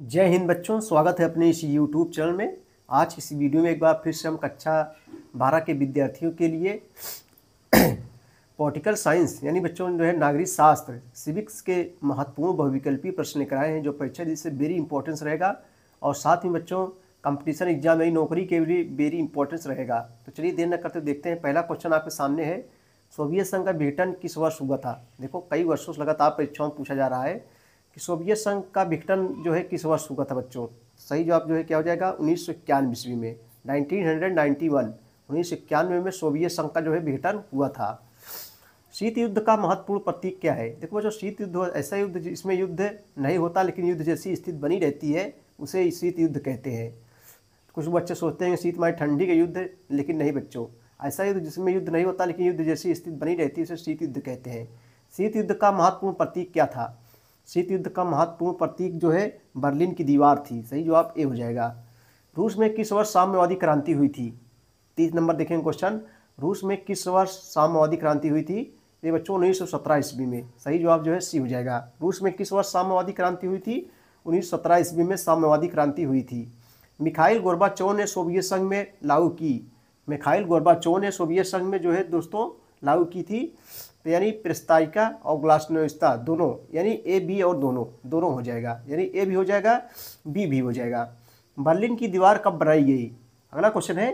जय हिंद बच्चों स्वागत है अपने इस यूट्यूब चैनल में आज इस वीडियो में एक बार फिर से हम कक्षा बारह के विद्यार्थियों के लिए पॉलिटिकल साइंस यानी बच्चों जो है नागरिक शास्त्र सिविक्स के महत्वपूर्ण बहुविकल्पी प्रश्न लेकर आए हैं जो परीक्षा जिससे वेरी इंपॉर्टेंस रहेगा और साथ ही बच्चों कंपटीशन एग्जाम यानी नौकरी के लिए वेरी इंपॉर्टेंस रहेगा तो चलिए देर न करते देखते हैं पहला क्वेश्चन आपके सामने है सोवियत संघ का विघटन किस वर्ष हुआ था देखो कई वर्षों से लगातार परीक्षाओं में पूछा जा रहा है कि सोवियत संघ का विघटन जो है किस वर्ष हुआ था बच्चों सही जवाब जो है क्या हो जाएगा उन्नीस सौ इक्यानवे ईस्वी में नाइनटीन हंड्रेड नाइन्टी वन उन्नीस सौ इक्यानवे में सोवियत संघ का जो है विघटन हुआ था शीत युद्ध का महत्वपूर्ण प्रतीक क्या है देखो जो शीत युद्ध ऐसा युद्ध जिसमें युद्ध नहीं होता लेकिन युद्ध जैसी स्थिति बनी रहती है उसे शीत युद्ध कहते हैं कुछ बच्चे सोचते हैं शीत माई ठंडी का युद्ध लेकिन नहीं बच्चों ऐसा युद्ध जिसमें युद्ध नहीं होता लेकिन युद्ध जैसी स्थिति बनी रहती है उसे शीत युद्ध कहते हैं शीत युद्ध का महत्वपूर्ण प्रतीक क्या था शीत युद्ध का महत्वपूर्ण प्रतीक जो है बर्लिन की दीवार थी सही जवाब ए हो जाएगा रूस में किस वर्ष साम्यवादी क्रांति हुई थी तीस नंबर देखेंगे क्वेश्चन रूस में किस वर्ष साम्यवादी क्रांति हुई थी ये बच्चों उन्नीस सौ सत्रह ईस्वी में सही जवाब जो है सी हो जाएगा रूस में किस वर्ष साम्यवादी क्रांति हुई थी उन्नीस सौ सत्रह ईस्वी में साम्यवादी क्रांति हुई थी मिखाइल चो ने सोवियत संघ में लागू की मिखाइल चो ने सोवियत संघ में जो है दोस्तों लागू की थी तो यानी प्रस्तायिका और ग्लास्टोनोस्ता दोनों यानी ए बी और दोनों दोनों हो जाएगा यानी ए भी हो जाएगा बी भी हो जाएगा बर्लिन की दीवार कब बनाई गई अगला क्वेश्चन है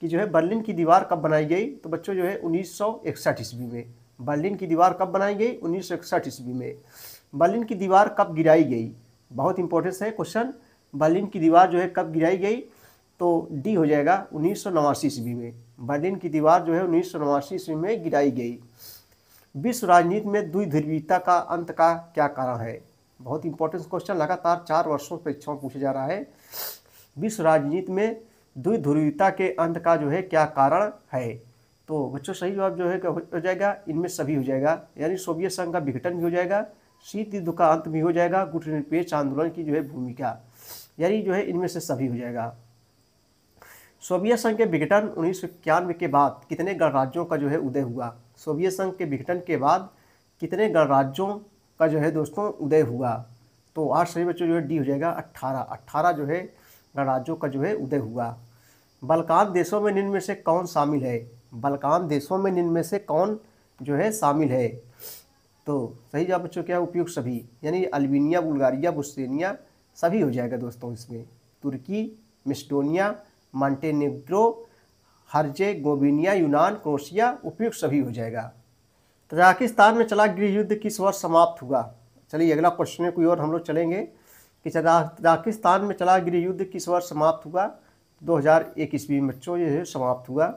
कि जो है बर्लिन की दीवार कब बनाई गई तो बच्चों जो है उन्नीस सौ इकसठ ईस्वी में बर्लिन की दीवार कब बनाई गई उन्नीस सौ इकसठ ईस्वी में बर्लिन की दीवार कब गिराई गई बहुत इंपॉर्टेंस है क्वेश्चन बर्लिन की दीवार जो है कब गिराई गई तो डी हो जाएगा उन्नीस सौ ईस्वी में बर्लिन की दीवार जो है उन्नीस सौ ईस्वी में गिराई गई विश्व राजनीति में द्विध्रुवीयता का अंत का क्या कारण है बहुत इंपॉर्टेंट क्वेश्चन लगातार चार वर्षों परीक्षाओं पूछा जा रहा है विश्व राजनीति में द्विध्रुवीयता के अंत का जो है क्या कारण है तो बच्चों सही जवाब जो है हो जाएगा इनमें सभी हो जाएगा यानी सोवियत संघ का विघटन भी हो जाएगा शीत युद्ध का अंत भी हो जाएगा गुटनिरपेक्ष आंदोलन की जो है भूमिका यानी जो है इनमें से सभी हो जाएगा सोवियत संघ के विघटन उन्नीस के बाद कितने गणराज्यों का जो है उदय हुआ सोवियत संघ के विघटन के बाद कितने गणराज्यों का जो है दोस्तों उदय हुआ तो आठ सही बच्चों जो है डी हो जाएगा अट्ठारह अट्ठारह जो है गणराज्यों का जो है उदय हुआ बलकान देशों में निम्न में से कौन शामिल है बलकान देशों में निम्न में से कौन जो है शामिल है तो सही जवाब बच्चों क्या उपयुक्त सभी यानी अल्बीनिया बुल्गारिया बुस्सेनिया सभी हो जाएगा दोस्तों इसमें तुर्की मिस्टोनिया मांटेनेग्रो हर्जे गोबिनिया यूनान क्रोशिया उपयुक्त सभी हो जाएगा तजाकिस्तान में चला गृह युद्ध किस वर्ष समाप्त हुआ चलिए अगला क्वेश्चन कोई और हम लोग चलेंगे कि तजाकिस्तान में चला गृह युद्ध किस वर्ष समाप्त हुआ दो हज़ार एक ईस्वी में बच्चों ये समाप्त हुआ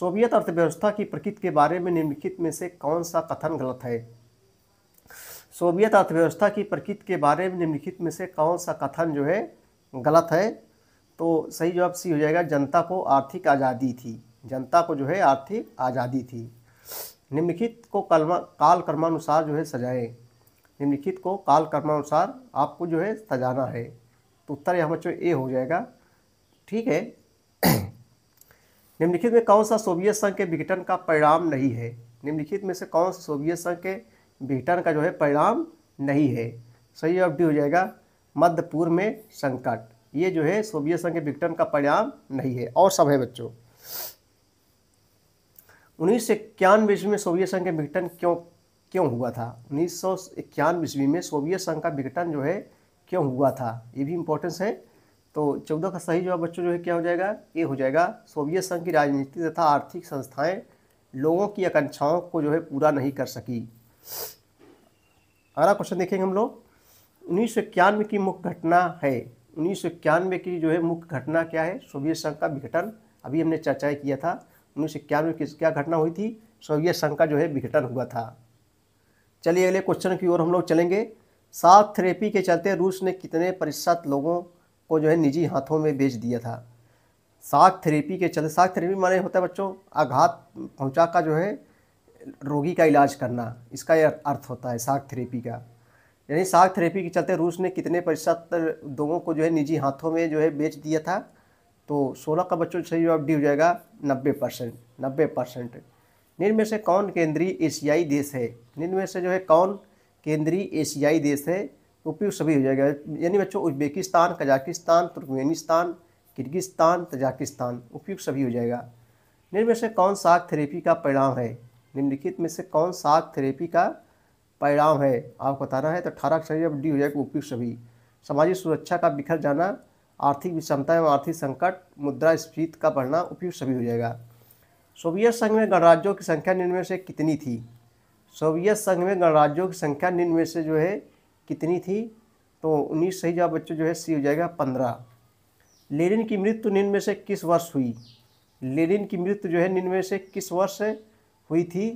सोवियत अर्थव्यवस्था की प्रकृति के बारे में निम्नलिखित में से कौन सा कथन गलत है सोवियत अर्थव्यवस्था की प्रकृति के बारे में निम्नलिखित में से कौन सा कथन जो है गलत है तो सही जवाब सी हो जाएगा जनता को आर्थिक आज़ादी थी जनता को जो है आर्थिक आज़ादी थी निम्नलिखित को कलमा काल कर्मानुसार जो है सजाएं निम्नलिखित को काल कर्मानुसार आपको जो है सजाना है तो उत्तर यहाँ बच्चों ए हो जाएगा ठीक है निम्नलिखित में कौन सा सोवियत संघ के विघटन का परिणाम नहीं है निम्नलिखित में से कौन सा सोवियत संघ के विघटन का जो है परिणाम नहीं है सही जवाब डी हो जाएगा मध्य पूर्व में संकट ये जो है सोवियत संघ के विघटन का परिणाम नहीं है और सब है बच्चों उन्नीस सौ इक्यानवे ईस्वी में सोवियत संघ का विघटन क्यों क्यों हुआ था उन्नीस सौ इक्यानवे ईस्वी में सोवियत संघ का विघटन जो है क्यों हुआ था ये भी इम्पोर्टेंस है तो चौदह का सही जवाब बच्चों जो है क्या हो जाएगा ये हो जाएगा सोवियत संघ की राजनीति तथा आर्थिक संस्थाएं लोगों की आकांक्षाओं को जो है पूरा नहीं कर सकी अगला क्वेश्चन देखेंगे हम लोग उन्नीस सौ इक्यानवे की मुख्य घटना है उन्नीस की जो है मुख्य घटना क्या है सोवियत संघ का विघटन अभी हमने चर्चा किया था उन्नीस सौ की क्या घटना हुई थी सोवियत संघ का जो है विघटन हुआ था चलिए अगले क्वेश्चन की ओर हम लोग चलेंगे साफ थेरेपी के चलते रूस ने कितने प्रतिशत लोगों को जो है निजी हाथों में बेच दिया था साख थेरेपी के चलते साख थेरेपी माने होता है बच्चों आघात पहुंचा का जो है रोगी का इलाज करना इसका यह अर्थ होता है साख थेरेपी का यानी साग थेरेपी के चलते रूस ने कितने प्रतिशत लोगों को जो है निजी हाथों में जो है बेच दिया था तो सोलह का बच्चों सही जवाब डी हो जाएगा नब्बे परसेंट नब्बे परसेंट निम्न में से कौन केंद्रीय एशियाई देश है निम्न में से जो है कौन केंद्रीय एशियाई देश है उपयुक्त सभी हो जाएगा यानी बच्चों Uzbekistan Kazakhstan Turkmenistan Kyrgyzstan Tajikistan उपयुक्त सभी हो जाएगा निम्न में से कौन साग थेरेपी का परिणाम है निम्नलिखित में से कौन साग थेरेपी का परिणाम है आपको बताना है तो अठारह अक्षर अब डी हो जाएगा उपयुक्त सभी सामाजिक सुरक्षा का बिखर जाना आर्थिक विषमता एवं आर्थिक संकट स्फीत का बढ़ना उपयुक्त सभी हो जाएगा सोवियत संघ में गणराज्यों की संख्या निम्न से कितनी थी सोवियत संघ में गणराज्यों की संख्या निम्न से जो है कितनी थी तो उन्नीस सही जवाब बच्चों जो है सी हो जाएगा पंद्रह लेनिन की मृत्यु निम्न में से किस वर्ष हुई लेनिन की मृत्यु जो है निम्न में से किस वर्ष हुई थी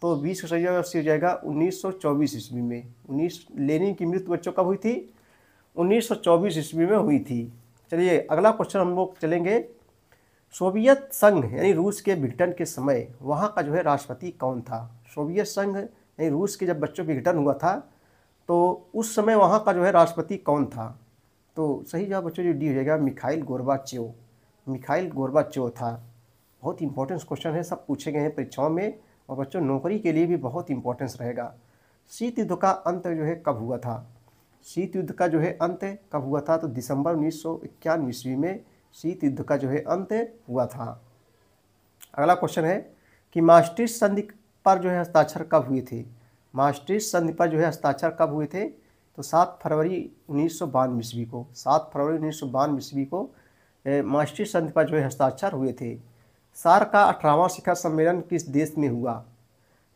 तो बीस का संयोजन सी हो जाएगा उन्नीस सौ चौबीस ईस्वी में उन्नीस लेनिन की मृत्यु बच्चों कब हुई थी उन्नीस सौ चौबीस ईस्वी में हुई थी चलिए अगला क्वेश्चन हम लोग चलेंगे सोवियत संघ यानी रूस के विघटन के समय वहाँ का जो है राष्ट्रपति कौन था सोवियत संघ यानी रूस के जब बच्चों विघटन हुआ था तो उस समय वहाँ का जो है राष्ट्रपति कौन था तो सही जवाब बच्चों जो डी हो जाएगा मिखाइल गोरबा मिखाइल गोरबा था बहुत इंपॉर्टेंट क्वेश्चन है सब पूछे गए हैं परीक्षाओं में और बच्चों नौकरी के लिए भी बहुत इंपॉर्टेंस रहेगा शीत युद्ध का अंत जो है कब हुआ था शीत युद्ध का जो है अंत कब हुआ था तो दिसंबर उन्नीस सौ इक्यानवे ईस्वी में शीत युद्ध का जो है अंत हुआ था अगला क्वेश्चन है कि मास्टर संधि पर जो है हस्ताक्षर कब हुए थे मास्टर संधि पर जो है हस्ताक्षर कब हुए थे तो सात फरवरी उन्नीस सौ ईस्वी को सात फरवरी उन्नीस सौ ईस्वी को मास्ट्रिक संधि पर जो है हस्ताक्षर हुए थे सार का अठारहवां शिखर सम्मेलन किस देश में हुआ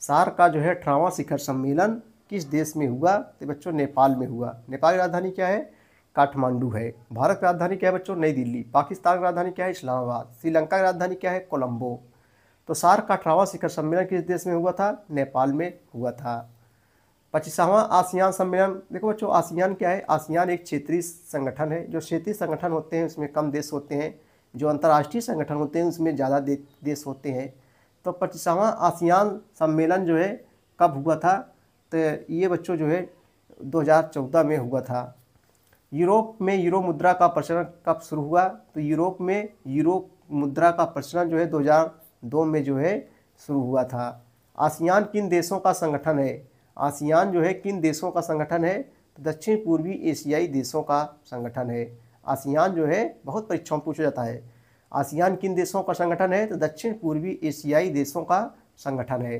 सार का जो है अठारहवां शिखर सम्मेलन किस देश में हुआ तो बच्चों नेपाल में हुआ नेपाल की राजधानी क्या है काठमांडू है भारत की राजधानी क्या है बच्चों नई दिल्ली पाकिस्तान की राजधानी क्या है इस्लामाबाद श्रीलंका की राजधानी क्या है कोलंबो तो सार का अठारहवां शिखर सम्मेलन किस देश में हुआ था नेपाल में हुआ था पच्चीसवां आसियान सम्मेलन देखो बच्चों आसियान क्या है आसियान एक क्षेत्रीय संगठन है जो क्षेत्रीय संगठन होते हैं उसमें कम देश होते हैं जो अंतर्राष्ट्रीय संगठन होते हैं उसमें ज़्यादा दे, देश होते हैं तो पच्चीसवां आसियान सम्मेलन जो है कब हुआ था तो ये बच्चों जो है 2014 में हुआ था यूरोप में यूरो मुद्रा का प्रचलन कब शुरू हुआ तो यूरोप में यूरो मुद्रा का प्रचलन जो है 2002 में जो है शुरू हुआ था आसियान किन देशों का संगठन है आसियान जो है किन देशों का संगठन है तो दक्षिण पूर्वी एशियाई देशों का संगठन है आसियान जो है बहुत परीक्षाओं में पूछा जाता है आसियान किन देशों का संगठन है तो दक्षिण पूर्वी एशियाई देशों का संगठन है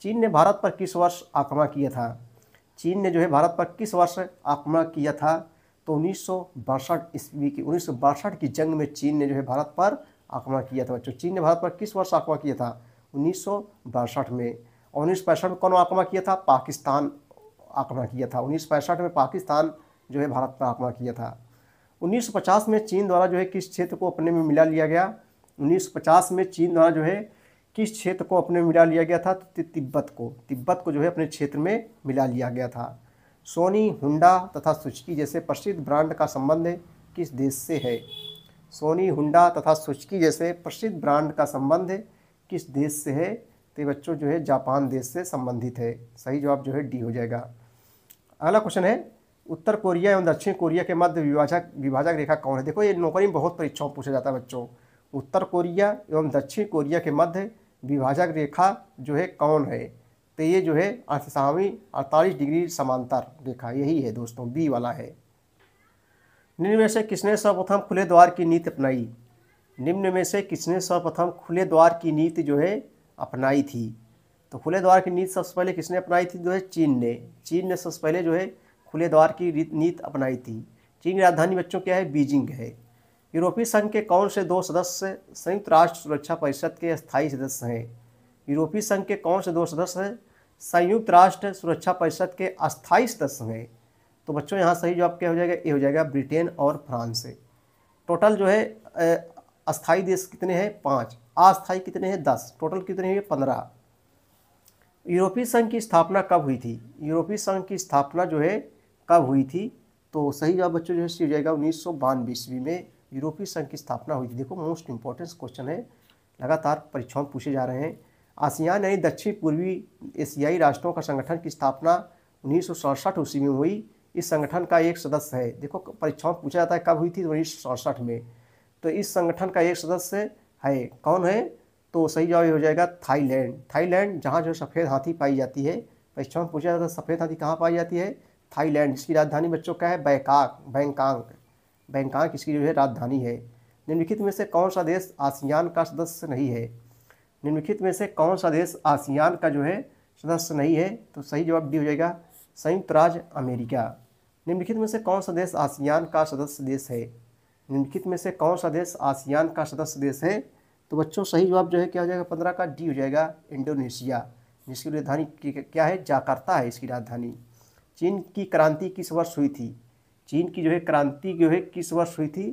चीन ने भारत पर किस वर्ष आक्रमण किया था चीन ने जो है भारत पर किस वर्ष आक्रमण किया था तो उन्नीस सौ बासठ ईस्वी की उन्नीस सौ बासठ की जंग में चीन ने जो है भारत पर आक्रमण किया था बच्चों चीन ने भारत पर किस वर्ष आक्रमण किया था उन्नीस सौ बासठ में और उन्नीस पैंसठ में कौन आक्रमण किया था पाकिस्तान आक्रमण किया था उन्नीस पैंसठ में पाकिस्तान जो है भारत पर आक्रमण किया था 1950 में चीन द्वारा जो है किस क्षेत्र को अपने में मिला लिया गया 1950 में चीन द्वारा जो है किस क्षेत्र को अपने में मिला लिया गया था तो तिब्बत को तिब्बत को जो है अपने क्षेत्र में मिला लिया गया था सोनी हुंडा तथा सुचकी जैसे प्रसिद्ध ब्रांड का संबंध किस देश से है सोनी हुंडा तथा सुचकी जैसे प्रसिद्ध ब्रांड का संबंध किस देश से है तो बच्चों जो है जापान देश से संबंधित है सही जवाब जो है डी हो जाएगा अगला क्वेश्चन है उत्तर कोरिया एवं दक्षिण कोरिया के मध्य विभाजक विभाजक रेखा कौन है देखो ये नौकरी में बहुत परीक्षाओं पूछा जाता है बच्चों उत्तर कोरिया एवं दक्षिण कोरिया के मध्य विभाजक रेखा जो है कौन है तो ये जो है अर्थसावी अड़तालीस डिग्री समांतर रेखा यही है दोस्तों बी वाला है निम्न में से किसने सर्वप्रथम खुले द्वार की नीति अपनाई निम्न में से किसने सर्वप्रथम खुले द्वार की नीति जो है अपनाई थी तो खुले द्वार की नीति सबसे पहले किसने अपनाई थी जो है चीन ने चीन ने सबसे पहले जो है खुले द्वार की नीति अपनाई थी चीन की राजधानी बच्चों क्या है बीजिंग है यूरोपीय संघ के कौन से दो सदस्य संयुक्त राष्ट्र सुरक्षा परिषद के स्थायी सदस्य हैं यूरोपीय संघ के कौन से दो सदस्य हैं संयुक्त राष्ट्र सुरक्षा परिषद के अस्थायी सदस्य हैं तो बच्चों यहाँ सही जवाब क्या हो जाएगा ये हो जाएगा ब्रिटेन और फ्रांस से टोटल जो है अस्थाई देश कितने हैं पाँच अस्थाई कितने हैं दस टोटल कितने हुए पंद्रह यूरोपीय संघ की स्थापना कब हुई थी यूरोपीय संघ की स्थापना जो है कब हुई थी तो सही जवाब बच्चों जो है सी हो जाएगा उन्नीस सौ बानवे ईस्वी में यूरोपीय संघ की स्थापना हुई थी देखो मोस्ट इंपॉर्टेंस क्वेश्चन है लगातार परीक्षाओं में पूछे जा रहे हैं आसियान यानी दक्षिण पूर्वी एशियाई राष्ट्रों का संगठन की स्थापना उन्नीस सौ सड़सठ ईस्वी में हुई इस संगठन का एक सदस्य है देखो परीक्षाओं में पूछा जाता है कब हुई थी उन्नीस सौ सड़सठ में तो इस संगठन का एक सदस्य है कौन है तो सही जवाब हो जाएगा थाईलैंड थाईलैंड जहाँ जो सफ़ेद हाथी पाई जाती है परीक्षाओं में पूछा जाता है सफ़ेद हाथी कहाँ पाई जाती है थाईलैंड इसकी राजधानी बच्चों का है बैंकॉक बैंकॉक बैंकॉक इसकी जो है राजधानी है निम्नलिखित में से कौन सा देश आसियान का सदस्य नहीं है निम्नलिखित में से कौन सा देश आसियान का जो है सदस्य नहीं है तो सही जवाब डी हो जाएगा संयुक्त राज्य अमेरिका निम्नलिखित में से कौन सा देश आसियान का सदस्य देश है निम्नलिखित में से कौन सा देश आसियान का सदस्य देश है तो बच्चों सही जवाब जो है क्या हो जाएगा पंद्रह का डी हो जाएगा इंडोनेशिया जिसकी राजधानी क्या है जाकर्ता है इसकी राजधानी चीन की क्रांति किस वर्ष हुई थी चीन की जो है क्रांति जो है किस वर्ष हुई थी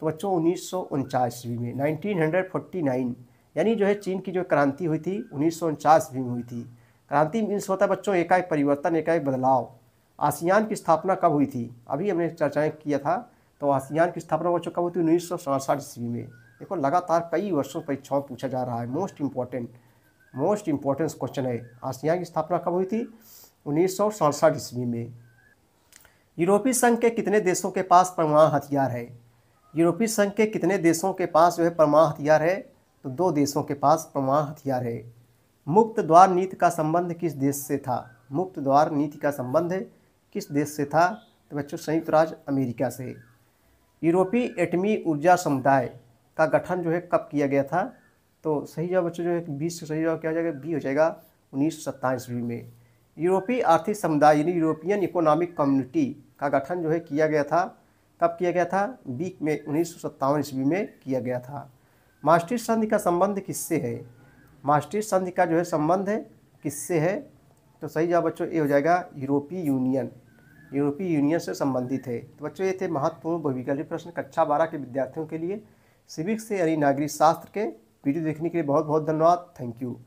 तो बच्चों उन्नीस सौ में 1949 यानी जो है चीन की जो क्रांति हुई थी उन्नीस में हुई थी क्रांति मीन्स होता है बच्चों एकाएक परिवर्तन एकाएक बदलाव आसियान की स्थापना कब हुई थी अभी हमने चर्चाएँ किया था तो आसियान की स्थापना बच्चों कब हुई थी उन्नीस सौ ईस्वी में देखो लगातार कई वर्षों परीक्षाओं पूछा जा रहा है most important most importance question है आसियान की स्थापना कब हुई थी उन्नीस सौ सड़सठ ईस्वी में यूरोपीय संघ के कितने देशों के पास परमाणु हथियार है यूरोपीय संघ के कितने देशों के पास जो है परमाणु हथियार है तो दो देशों के पास परमाणु हथियार है मुक्त द्वार नीति का संबंध किस देश से था मुक्त द्वार नीति का संबंध किस देश से था तो बच्चों संयुक्त राज्य अमेरिका से यूरोपीय एटमी ऊर्जा समुदाय का गठन जो है कब किया गया था तो सही जवाब बच्चों जो है बीस सही जवाब क्या हो जाएगा बी हो जाएगा उन्नीस सौ ईस्वी में यूरोपीय आर्थिक समुदाय यानी यूरोपियन इकोनॉमिक कम्युनिटी का गठन जो है किया गया था कब किया गया था बीक में उन्नीस सौ ईस्वी में किया गया था मास्टर संधि का संबंध किससे है मास्टर संधि का जो है संबंध है किससे है तो सही जवाब बच्चों ये हो जाएगा यूरोपीय यूनियन यूरोपीय यूनियन से संबंधित है तो बच्चों ये थे महत्वपूर्ण भूमिकाली प्रश्न कक्षा बारह के विद्यार्थियों के लिए सिविक्स से यानी नागरिक शास्त्र के वीडियो देखने के लिए बहुत बहुत धन्यवाद थैंक यू